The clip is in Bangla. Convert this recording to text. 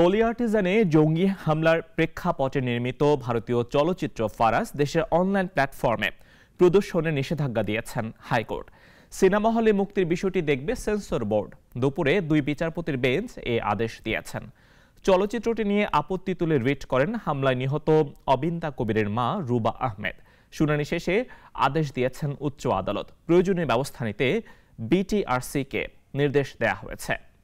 হোলি আর্টিজানে জঙ্গি হামলার প্রেক্ষাপটে নির্মিত ভারতীয় চলচ্চিত্র ফারাস দেশের অনলাইন প্ল্যাটফর্মে প্রদর্শনে নিষেধাজ্ঞা দিয়েছেন হাইকোর্ট সিনেমা হলে মুক্তির বিষয়টি দেখবে সেন্সর বোর্ড দুপুরে দুই বিচারপতির বেঞ্চ এ আদেশ দিয়েছেন চলচ্চিত্রটি নিয়ে আপত্তি তুলে রিট করেন হামলায় নিহত অবিন্তা কবিরের মা রুবা আহমেদ শুনানি শেষে আদেশ দিয়েছেন উচ্চ আদালত প্রয়োজনীয় ব্যবস্থা নিতে বিটিআরসিকে নির্দেশ দেয়া হয়েছে